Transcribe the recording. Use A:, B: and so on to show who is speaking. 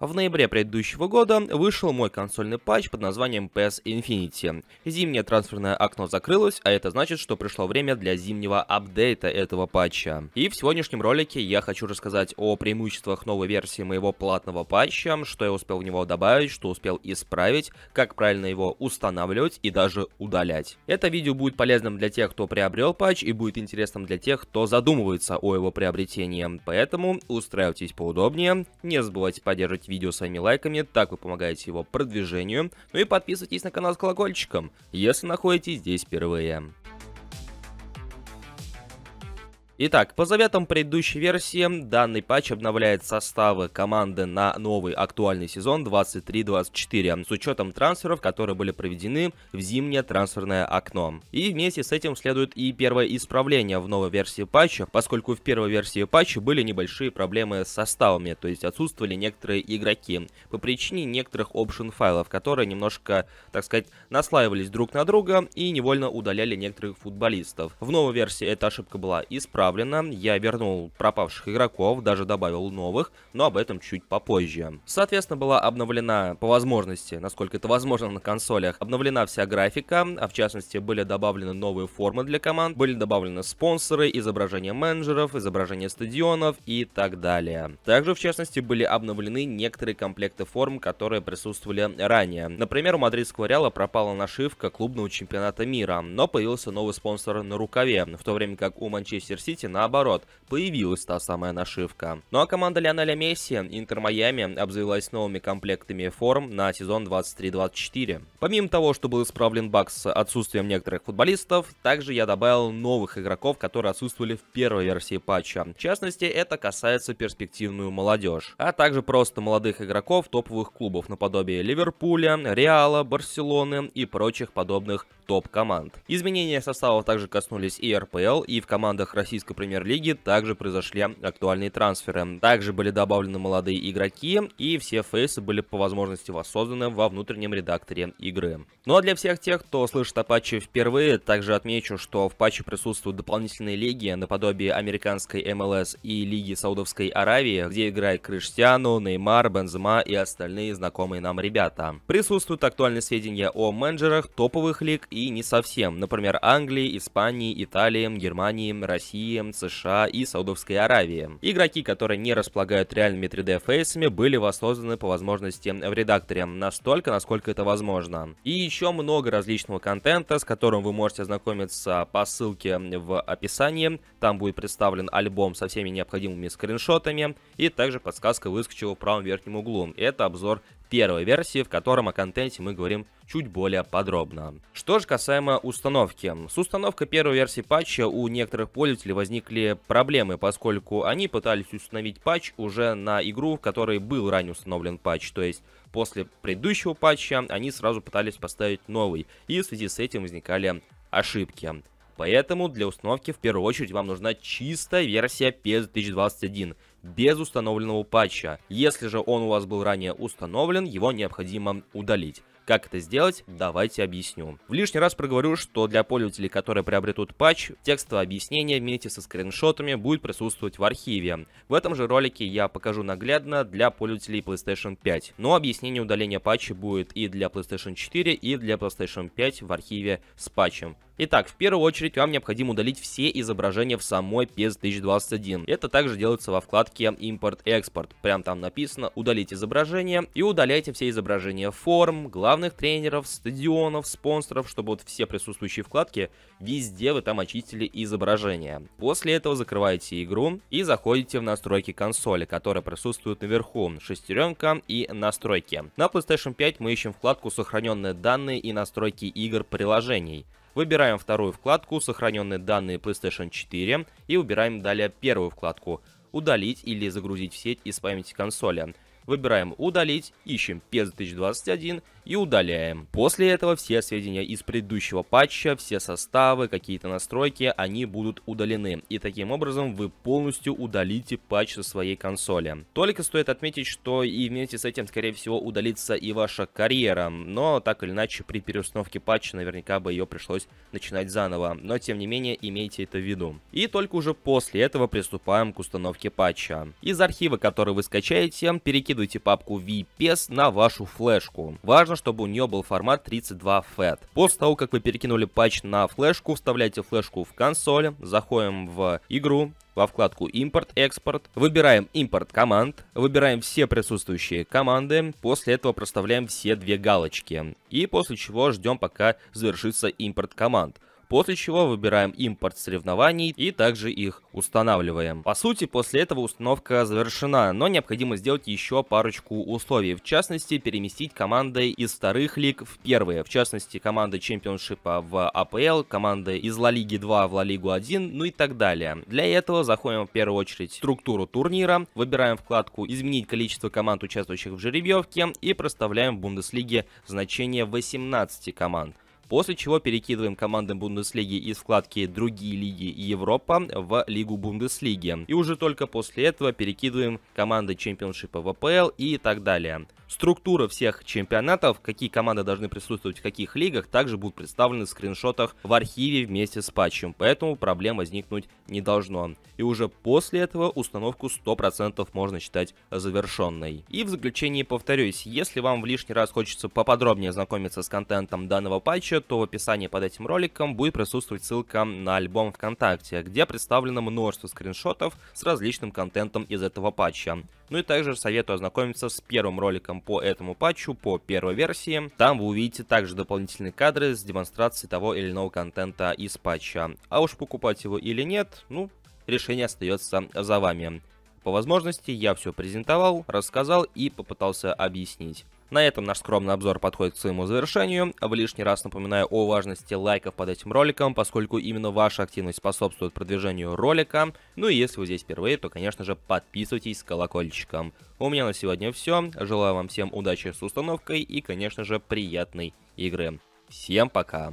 A: В ноябре предыдущего года вышел мой консольный патч под названием PS Infinity. Зимнее трансферное окно закрылось, а это значит, что пришло время для зимнего апдейта этого патча. И в сегодняшнем ролике я хочу рассказать о преимуществах новой версии моего платного патча, что я успел в него добавить, что успел исправить, как правильно его устанавливать и даже удалять. Это видео будет полезным для тех, кто приобрел патч и будет интересным для тех, кто задумывается о его приобретении. Поэтому устраивайтесь поудобнее, не забывайте поддерживать видео своими лайками, так вы помогаете его продвижению. Ну и подписывайтесь на канал с колокольчиком, если находитесь здесь впервые. Итак, по заветам предыдущей версии, данный патч обновляет составы команды на новый актуальный сезон 23-24, с учетом трансферов, которые были проведены в зимнее трансферное окно. И вместе с этим следует и первое исправление в новой версии патча, поскольку в первой версии патча были небольшие проблемы с составами, то есть отсутствовали некоторые игроки, по причине некоторых option файлов, которые немножко, так сказать, наслаивались друг на друга и невольно удаляли некоторых футболистов. В новой версии эта ошибка была исправлена, исправлено, я вернул пропавших игроков, даже добавил новых, но об этом чуть попозже. Соответственно, была обновлена по возможности, насколько это возможно на консолях, обновлена вся графика, а в частности были добавлены новые формы для команд, были добавлены спонсоры, изображения менеджеров, изображения стадионов и так далее. Также, в частности, были обновлены некоторые комплекты форм, которые присутствовали ранее. Например, у мадридского Реала пропала нашивка клубного чемпионата мира, но появился новый спонсор на рукаве, в то время как у Манчестер Сити Сити, наоборот, появилась та самая нашивка. Ну а команда Лионеля Месси, Интер Майами, обзавелась новыми комплектами форм на сезон 23-24. Помимо того, что был исправлен баг с отсутствием некоторых футболистов, также я добавил новых игроков, которые отсутствовали в первой версии патча. В частности, это касается перспективную молодежь, а также просто молодых игроков топовых клубов наподобие Ливерпуля, Реала, Барселоны и прочих подобных топ-команд. Изменения составов также коснулись и РПЛ, и в командах российской премьер-лиги также произошли актуальные трансферы. Также были добавлены молодые игроки, и все фейсы были по возможности воссозданы во внутреннем редакторе игры. Ну а для всех тех, кто слышит о патче впервые, также отмечу, что в патче присутствуют дополнительные лиги наподобие американской МЛС и Лиги Саудовской Аравии, где играет Криштиану, Неймар, Бензема и остальные знакомые нам ребята. Присутствуют актуальные сведения о менеджерах топовых лиг и и не совсем. Например, Англии, Испании, Италии, Германии, России, США и Саудовской Аравии. Игроки, которые не располагают реальными 3D-фейсами, были воссозданы по возможности в редакторе, настолько, насколько это возможно. И еще много различного контента, с которым вы можете ознакомиться по ссылке в описании. Там будет представлен альбом со всеми необходимыми скриншотами и также подсказка выскочила в правом верхнем углу. Это обзор первой версии, в котором о контенте мы говорим чуть более подробно. Что же касаемо установки. С установкой первой версии патча у некоторых пользователей возникли проблемы, поскольку они пытались установить патч уже на игру, в которой был ранее установлен патч, то есть после предыдущего патча они сразу пытались поставить новый, и в связи с этим возникали ошибки. Поэтому для установки в первую очередь вам нужна чистая версия PS 2021, без установленного патча. Если же он у вас был ранее установлен, его необходимо удалить. Как это сделать, давайте объясню. В лишний раз проговорю, что для пользователей, которые приобретут патч, текстовое объяснение вместе со скриншотами будет присутствовать в архиве. В этом же ролике я покажу наглядно для пользователей PlayStation 5. Но объяснение удаления патча будет и для PlayStation 4, и для PlayStation 5 в архиве с патчем. Итак, в первую очередь вам необходимо удалить все изображения в самой PS 2021. Это также делается во вкладке «Импорт-экспорт». Прям там написано «Удалить изображение» и удаляйте все изображения форм, главное главных тренеров, стадионов, спонсоров, чтобы вот все присутствующие вкладки везде вы там очистили изображение. После этого закрываете игру и заходите в настройки консоли, которые присутствуют наверху, шестеренка и настройки. На PlayStation 5 мы ищем вкладку «Сохраненные данные и настройки игр приложений». Выбираем вторую вкладку «Сохраненные данные PlayStation 4» и выбираем далее первую вкладку «Удалить или загрузить в сеть из памяти консоли». Выбираем «Удалить», ищем PS 2021 и удаляем. После этого все сведения из предыдущего патча, все составы, какие-то настройки, они будут удалены. И таким образом вы полностью удалите патч со своей консоли. Только стоит отметить, что и вместе с этим, скорее всего, удалится и ваша карьера. Но так или иначе, при переустановке патча наверняка бы ее пришлось начинать заново. Но тем не менее, имейте это в виду. И только уже после этого приступаем к установке патча. Из архива, который вы скачаете, перекидывайте папку VPS на вашу флешку. Важно, чтобы у нее был формат 32 FAT. После того, как вы перекинули патч на флешку, вставляете флешку в консоль, заходим в игру, во вкладку «Импорт-экспорт», выбираем «Импорт команд», выбираем все присутствующие команды, после этого проставляем все две галочки, и после чего ждем, пока завершится импорт команд после чего выбираем импорт соревнований и также их устанавливаем. По сути, после этого установка завершена, но необходимо сделать еще парочку условий. В частности, переместить команды из вторых лиг в первые. В частности, команды чемпионшипа в АПЛ, команды из Ла Лиги 2 в Ла Лигу 1, ну и так далее. Для этого заходим в первую очередь в структуру турнира, выбираем вкладку «Изменить количество команд, участвующих в жеребьевке» и проставляем в Бундеслиге значение 18 команд. После чего перекидываем команды Бундеслиги из вкладки «Другие лиги и Европа» в Лигу Бундеслиги. И уже только после этого перекидываем команды Чемпионшипа в АПЛ и так далее. Структура всех чемпионатов, какие команды должны присутствовать в каких лигах, также будут представлены в скриншотах в архиве вместе с патчем, поэтому проблем возникнуть не должно. И уже после этого установку 100% можно считать завершенной. И в заключение, повторюсь, если вам в лишний раз хочется поподробнее ознакомиться с контентом данного патча, то в описании под этим роликом будет присутствовать ссылка на альбом ВКонтакте, где представлено множество скриншотов с различным контентом из этого патча. Ну и также советую ознакомиться с первым роликом по этому патчу, по первой версии. Там вы увидите также дополнительные кадры с демонстрацией того или иного контента из патча. А уж покупать его или нет, ну, решение остается за вами. По возможности я все презентовал, рассказал и попытался объяснить. На этом наш скромный обзор подходит к своему завершению. В лишний раз напоминаю о важности лайков под этим роликом, поскольку именно ваша активность способствует продвижению ролика. Ну и если вы здесь впервые, то, конечно же, подписывайтесь с колокольчиком. У меня на сегодня все. Желаю вам всем удачи с установкой и, конечно же, приятной игры. Всем пока!